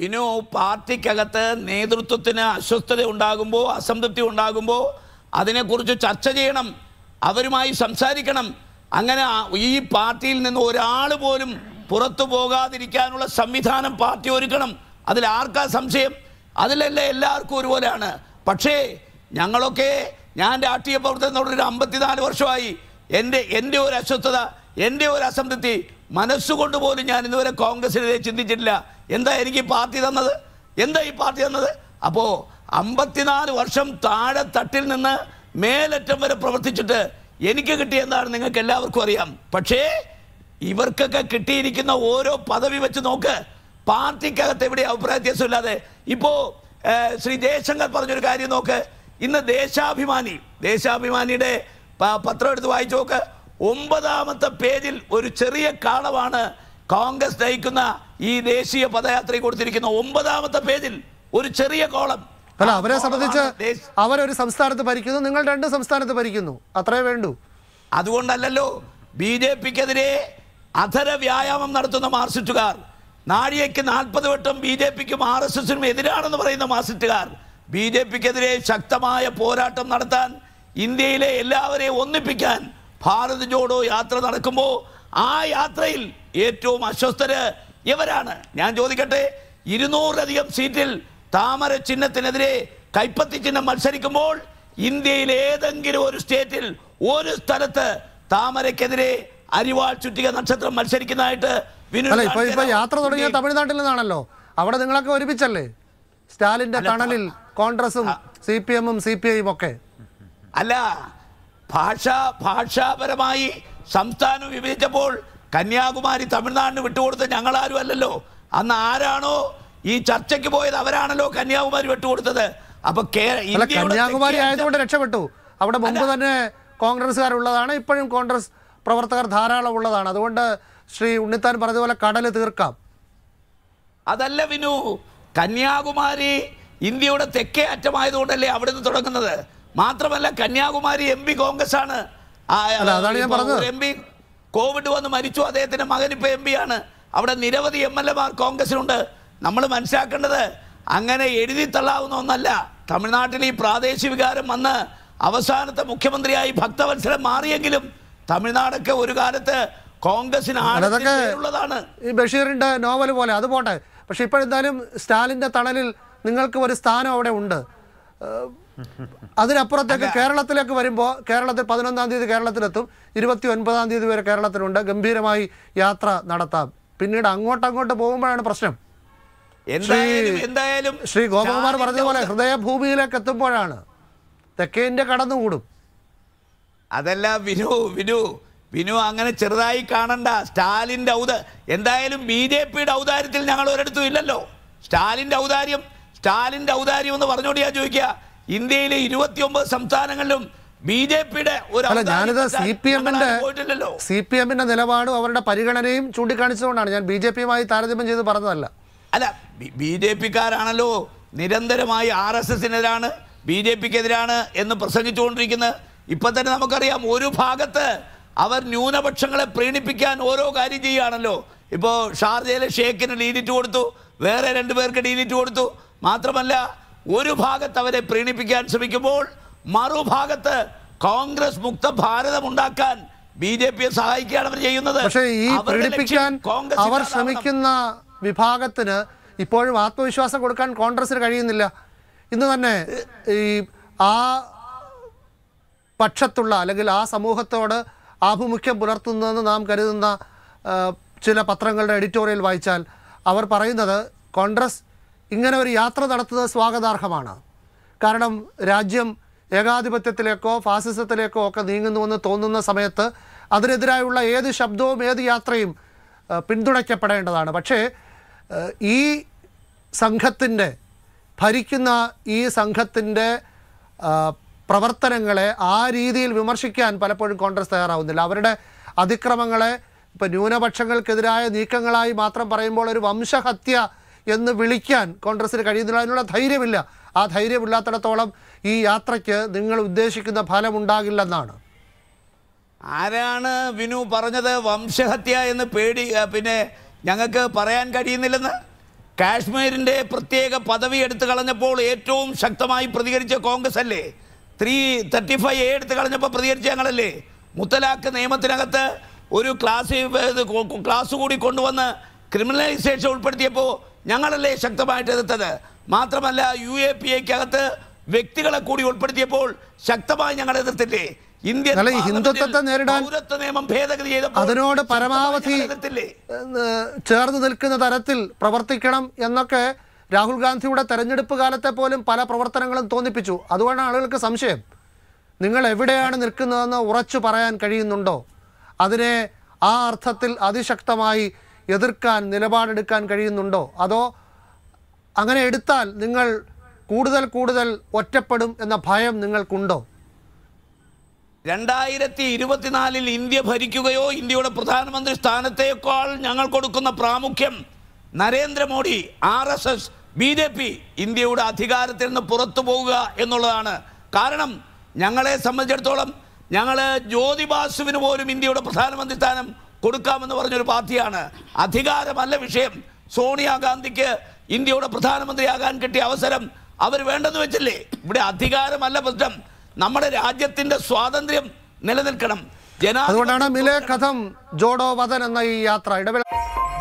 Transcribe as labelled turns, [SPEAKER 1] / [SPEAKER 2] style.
[SPEAKER 1] പിന്നെ പാർട്ടിക്കകത്ത് നേതൃത്വത്തിന് അസ്വസ്ഥത ഉണ്ടാകുമ്പോൾ അസംതൃപ്തി ഉണ്ടാകുമ്പോൾ അതിനെക്കുറിച്ച് ചർച്ച ചെയ്യണം അവരുമായി സംസാരിക്കണം അങ്ങനെ ഈ പാർട്ടിയിൽ നിന്ന് ഒരാൾ പോലും പുറത്തു പോകാതിരിക്കാനുള്ള സംവിധാനം പാർട്ടി ഒരുക്കണം അതിൽ ആർക്കാ സംശയം അതിലല്ലേ എല്ലാവർക്കും ഒരുപോലെയാണ് പക്ഷേ ഞങ്ങളൊക്കെ ഞാൻ രാഷ്ട്രീയ പ്രവർത്തനത്തോട് ഒരു അമ്പത്തിനാല് വർഷമായി എൻ്റെ എൻ്റെ ഒരു അസ്വസ്ഥത എൻ്റെ ഒരു അസംതൃപ്തി മനസ്സുകൊണ്ട് പോലും ഞാൻ ഇന്നുവരെ കോൺഗ്രസിനെതിരെ ചിന്തിച്ചിട്ടില്ല എന്താ എനിക്ക് പാർട്ടി തന്നത് എന്താ ഈ പാർട്ടി തന്നത് അപ്പോൾ അമ്പത്തിനാല് വർഷം താഴെ തട്ടിൽ നിന്ന് മേലറ്റം വരെ പ്രവർത്തിച്ചിട്ട് എനിക്ക് കിട്ടിയ എന്താണ് നിങ്ങൾക്ക് എല്ലാവർക്കും അറിയാം പക്ഷേ ഇവർക്കൊക്കെ കിട്ടിയിരിക്കുന്ന ഓരോ പദവി വെച്ച് നോക്ക് പാർട്ടിക്കകത്ത് എവിടെ അഭിപ്രായ ഇല്ലാതെ ഇപ്പോൾ ശ്രീ ജയശങ്കർ പറഞ്ഞൊരു കാര്യം നോക്ക് ഇന്ന് ദേശാഭിമാനി ദേശാഭിമാനിയുടെ പത്രം എടുത്ത് വായിച്ചു നോക്ക് ഒമ്പതാമത്തെ പേജിൽ ഒരു ചെറിയ കാളമാണ് കോൺഗ്രസ് നയിക്കുന്ന ഈ ദേശീയ പദയാത്രയിൽ കൊടുത്തിരിക്കുന്ന ഒമ്പതാമത്തെ പേജിൽ ഒരു ചെറിയ കോളം
[SPEAKER 2] അല്ല അവരെ സംബന്ധിച്ച്
[SPEAKER 1] അവരൊരു സംസ്ഥാനത്ത് ഭരിക്കുന്നു നിങ്ങൾ രണ്ട് സംസ്ഥാനത്ത് ഭരിക്കുന്നു അത്രേ വേണ്ടൂ അതുകൊണ്ടല്ലല്ലോ ബി ജെ പിക്കെതിരെ അധര വ്യായാമം നടത്തുന്ന മാർസിസ്റ്റുകാർ നാഴികയ്ക്ക് നാൽപ്പത് വട്ടം ബി ജെ പിക്കും ആർ എസ് എസിനും എതിരാണെന്ന് പറയുന്ന മാർസിസ്റ്റുകാർ ബി ജെ പിക്കെതിരെ ശക്തമായ പോരാട്ടം നടത്താൻ ഇന്ത്യയിലെ എല്ലാവരെയും ഒന്നിപ്പിക്കാൻ ഭാരത് ജോഡോ യാത്ര നടക്കുമ്പോൾ ആ യാത്രയിൽ ഏറ്റവും അസ്വസ്ഥര് ഇവരാണ് ഞാൻ ചോദിക്കട്ടെ ഇരുന്നൂറിലധികം സീറ്റിൽ താമര ചിഹ്നത്തിനെതിരെ കൈപ്പത്തി ചിഹ്നം മത്സരിക്കുമ്പോൾ ഇന്ത്യയിൽ ഏതെങ്കിലും ഒരു സ്റ്റേറ്റിൽ ഒരു സ്ഥലത്ത് താമരക്കെതിരെ അരിവാൾ ചുറ്റിക നക്ഷത്രം മത്സരിക്കുന്നതായിട്ട് യാത്ര തുടങ്ങിയ
[SPEAKER 2] തമിഴ്നാട്ടിൽ നിന്നാണല്ലോ അവിടെ നിങ്ങളൊക്കെ ഒരുമിച്ചല്ലേ സ്റ്റാലിന്റെ തണലിൽ കോൺഗ്രസും സി പി എമ്മും സി പി ഐയും ഒക്കെ
[SPEAKER 1] അല്ല ഭാഷ ഭാഷാപരമായി സംസ്ഥാനം വിഭജിച്ചപ്പോൾ കന്യാകുമാരി തമിഴ്നാടിന് വിട്ടുകൊടുത്ത് ഞങ്ങളാരും അല്ലല്ലോ അന്ന് ആരാണോ ഈ ചർച്ചയ്ക്ക് പോയത് അവരാണല്ലോ കന്യാകുമാരി വിട്ടുകൊടുത്തത് അപ്പൊ കന്യാകുമാരി ആയതുകൊണ്ട്
[SPEAKER 2] രക്ഷപ്പെട്ടു അവിടെ മുമ്പ് തന്നെ കോൺഗ്രസ്സുകാരുള്ളതാണ് ഇപ്പോഴും കോൺഗ്രസ് പ്രവർത്തകർ ധാരാളം ഉള്ളതാണ് അതുകൊണ്ട് ശ്രീ ഉണ്ണിത്താൻ പറഞ്ഞതുപോലെ കടല് തീർക്കാം
[SPEAKER 1] അതല്ല വിനു കന്യാകുമാരി ഇന്ത്യയുടെ തെക്കേ അറ്റമായതുകൊണ്ടല്ലേ അവിടെ നിന്ന് തുടങ്ങുന്നത് മാത്രമല്ല കന്യാകുമാരി എം പി കോൺഗ്രസ് ആണ് അതാണ് ഞാൻ എം പി കോവിഡ് വന്ന് മരിച്ചു അദ്ദേഹത്തിൻ്റെ മകൻ ഇപ്പോൾ എം ആണ് അവിടെ നിരവധി എം എൽ എമാർ കോൺഗ്രസിനുണ്ട് നമ്മൾ മനസ്സിലാക്കേണ്ടത് അങ്ങനെ എഴുതി തള്ളാവുന്ന ഒന്നല്ല തമിഴ്നാട്ടിൽ ഈ പ്രാദേശിക വികാരം വന്ന് അവസാനത്തെ മുഖ്യമന്ത്രിയായി ഭക്തവത്സരം മാറിയെങ്കിലും തമിഴ്നാടൊക്കെ ഒരു കാലത്ത് കോൺഗ്രസിന്
[SPEAKER 2] ഉള്ളതാണ് ഈ ബഷീറിന്റെ നോവൽ പോലെ അത് പോട്ടെ പക്ഷെ ഇപ്പോഴെന്തായാലും സ്റ്റാലിന്റെ തണലിൽ നിങ്ങൾക്ക് ഒരു സ്ഥാനം അവിടെ ഉണ്ട് അതിനപ്പുറത്തേക്ക് കേരളത്തിലേക്ക് വരുമ്പോൾ കേരളത്തിൽ പതിനൊന്നാം തീയതി കേരളത്തിലെത്തും ഇരുപത്തി ഒൻപതാം തീയതി വരെ കേരളത്തിലുണ്ട് ഗംഭീരമായി യാത്ര നടത്താം പിന്നീട് അങ്ങോട്ട് അങ്ങോട്ട് പോകുമ്പോഴാണ് പ്രശ്നം
[SPEAKER 1] എന്തായാലും ശ്രീ ഗോപകുമാർ പറഞ്ഞതുപോലെ
[SPEAKER 2] ഹൃദയഭൂമിയിലേക്ക് എത്തുമ്പോഴാണ്
[SPEAKER 1] തെക്കേ ഇന്ത്യ കടന്നുകൂടും അതല്ല വിനു വിനു വിനു അങ്ങനെ ചെറുതായി കാണണ്ട സ്റ്റാലിൻ്റെ ഔദ എന്തായാലും ബി ജെ പിയുടെ ഔദാര്യത്തിൽ ഞങ്ങൾ ഒരിടത്തും ഇല്ലല്ലോ സ്റ്റാലിൻ്റെ ഔദാര്യം സ്റ്റാലിൻ്റെ ഔദാര്യം എന്ന് പറഞ്ഞുകൊണ്ട് ഞാൻ ചോദിക്കുക ഇന്ത്യയിലെ ഇരുപത്തിയൊമ്പത് സംസ്ഥാനങ്ങളിലും ബി ജെ പിയുടെ ഒരു അല്ല ഞാനിത് സി പി എമ്മിന്റെ
[SPEAKER 2] സി പി എമ്മിന്റെ നിലപാടും അവരുടെ പരിഗണനയും ചൂണ്ടിക്കാണിച്ചതുകൊണ്ടാണ് ഞാൻ ബി ജെ പിയുമായി താരതമ്യം ചെയ്ത് പറഞ്ഞതല്ല അല്ല
[SPEAKER 1] ബി ജെ പിക്കാരാണല്ലോ നിരന്തരമായി ആർ എസ് എസിനെതിരാണ് ബി ജെ പിക്കെതിരാണ് എന്ന് പ്രസംഗിച്ചുകൊണ്ടിരിക്കുന്നത് ഇപ്പൊ തന്നെ നമുക്കറിയാം ഒരു ഭാഗത്ത് അവർ ന്യൂനപക്ഷങ്ങളെ പ്രീണിപ്പിക്കാൻ ഓരോ കാര്യം ചെയ്യുകയാണല്ലോ ഇപ്പോൾ ഷാർജയിലെ ഷേഖിന് ഡീലിറ്റ് കൊടുത്തു വേറെ രണ്ടുപേർക്ക് ഡീലിറ്റ് കൊടുത്തു മാത്രമല്ല ഒരു ഭാഗത്ത് അവരെ പ്രീണിപ്പിക്കാൻ ശ്രമിക്കുമ്പോൾ മറുഭാഗത്ത് കോൺഗ്രസ് മുക്ത ഭാരതം ഉണ്ടാക്കാൻ ബി ജെ പിയെ സഹായിക്കുകയാണ് അവർ ചെയ്യുന്നത് പക്ഷേ ഈ പ്രീണിപ്പിക്കാൻ അവർ ശ്രമിക്കുന്ന
[SPEAKER 2] വിഭാഗത്തിന് ഇപ്പോഴും ആത്മവിശ്വാസം കൊടുക്കാൻ കോൺഗ്രസിന് കഴിയുന്നില്ല ഇന്ന് തന്നെ ഈ ആ പക്ഷത്തുള്ള അല്ലെങ്കിൽ ആ സമൂഹത്തോട് ആഭിമുഖ്യം പുലർത്തുന്നതെന്ന് നാം കരുതുന്ന ചില പത്രങ്ങളുടെ എഡിറ്റോറിയൽ വായിച്ചാൽ അവർ പറയുന്നത് കോൺഗ്രസ് ഇങ്ങനെ ഒരു യാത്ര നടത്തുന്നത് സ്വാഗതാർഹമാണ് കാരണം രാജ്യം ഏകാധിപത്യത്തിലേക്കോ ഫാസിസത്തിലേക്കോ ഒക്കെ നീങ്ങുന്നുവെന്ന് തോന്നുന്ന സമയത്ത് അതിനെതിരായുള്ള ഏത് ശബ്ദവും ഏത് യാത്രയും പിന്തുണയ്ക്കപ്പെടേണ്ടതാണ് പക്ഷേ ഈ സംഘത്തിൻ്റെ ഭരിക്കുന്ന ഈ സംഘത്തിൻ്റെ പ്രവർത്തനങ്ങളെ ആ രീതിയിൽ വിമർശിക്കാൻ പലപ്പോഴും കോൺഗ്രസ് തയ്യാറാവുന്നില്ല അവരുടെ അതിക്രമങ്ങളെ ഇപ്പം ന്യൂനപക്ഷങ്ങൾക്കെതിരായ നീക്കങ്ങളായി മാത്രം പറയുമ്പോൾ ഒരു വംശഹത്യ എന്ന് വിളിക്കാൻ കോൺഗ്രസ്സിന് കഴിയുന്നില്ല അതിനുള്ള ധൈര്യമില്ല ആ ധൈര്യമില്ലാത്തിടത്തോളം ഈ
[SPEAKER 1] യാത്രയ്ക്ക് നിങ്ങൾ ഉദ്ദേശിക്കുന്ന ഉണ്ടാകില്ലെന്നാണ് ആരാണ് വിനു പറഞ്ഞത് വംശഹത്യ എന്ന് പേടി പിന്നെ ഞങ്ങൾക്ക് പറയാൻ കഴിയുന്നില്ലെന്ന് കാശ്മീരിൻ്റെ പ്രത്യേക പദവി എടുത്തു കളഞ്ഞപ്പോൾ ഏറ്റവും ശക്തമായി പ്രതികരിച്ച കോൺഗ്രസ് അല്ലേ ത്രീ തേർട്ടി ഫൈവ് എ എടുത്തു കളഞ്ഞപ്പോൾ പ്രതികരിച്ച ഞങ്ങളല്ലേ മുത്തലാഖ് നിയമത്തിനകത്ത് ഒരു ക്ലാസ് ക്ലാസ് കൂടി കൊണ്ടുവന്ന് ക്രിമിനലൈസേഷൻ ഉൾപ്പെടുത്തിയപ്പോൾ ഞങ്ങളല്ലേ ശക്തമായിട്ട് എതിർത്തത് മാത്രമല്ല യു എ പി എക്കകത്ത് വ്യക്തികളെ കൂടി ഉൾപ്പെടുത്തിയപ്പോൾ ശക്തമായി ഞങ്ങൾ എതിർത്തില്ലേ ഇന്ത്യ ഹിന്ദുത്വത്തെ നേരിടാൻ നിയമം ഭേദഗതി അതിനോട് പരമാവധി
[SPEAKER 2] ചേർന്ന് നിൽക്കുന്ന തരത്തിൽ പ്രവർത്തിക്കണം എന്നൊക്കെ രാഹുൽ ഗാന്ധിയുടെ തെരഞ്ഞെടുപ്പ് കാലത്തെ പോലും പല പ്രവർത്തനങ്ങളും തോന്നിപ്പിച്ചു അതുകൊണ്ടാണ് ആളുകൾക്ക് സംശയം നിങ്ങൾ എവിടെയാണ് നിൽക്കുന്നതെന്ന് ഉറച്ചു പറയാൻ കഴിയുന്നുണ്ടോ അതിനെ ആ അർത്ഥത്തിൽ അതിശക്തമായി എതിർക്കാൻ നിലപാടെടുക്കാൻ കഴിയുന്നുണ്ടോ അതോ അങ്ങനെ എടുത്താൽ നിങ്ങൾ കൂടുതൽ കൂടുതൽ ഒറ്റപ്പെടും എന്ന ഭയം നിങ്ങൾക്കുണ്ടോ
[SPEAKER 1] രണ്ടായിരത്തി ഇരുപത്തിനാലിൽ ഇന്ത്യ ഭരിക്കുകയോ ഇന്ത്യയുടെ പ്രധാനമന്ത്രി സ്ഥാനത്തേക്കാൾ ഞങ്ങൾ കൊടുക്കുന്ന പ്രാമുഖ്യം Narendra Modi R S S B J P ഇന്ത്യയുടെ അധികാരത്തിൽ നിന്ന് പുറത്തു പോവുക എന്നുള്ളതാണ് കാരണം ഞങ്ങളെ സംബന്ധിച്ചിടത്തോളം ഞങ്ങൾ ജ്യോതിബാസുവിന് പോലും ഇന്ത്യയുടെ പ്രധാനമന്ത്രി സ്ഥാനം കൊടുക്കാമെന്ന് പറഞ്ഞൊരു പാർട്ടിയാണ് അധികാരമല്ല വിഷയം സോണിയാഗാന്ധിക്ക് ഇന്ത്യയുടെ പ്രധാനമന്ത്രിയാകാൻ കിട്ടിയ അവസരം അവർ വേണ്ടെന്ന് വെച്ചില്ലേ ഇവിടെ അധികാരമല്ല പ്രശ്നം നമ്മുടെ രാജ്യത്തിന്റെ സ്വാതന്ത്ര്യം നിലനിൽക്കണം ജനാ അതുകൊണ്ടാണ് മിലേ
[SPEAKER 2] കഥം ജോഡോ വധൻ എന്ന ഈ യാത്ര ഇടവേള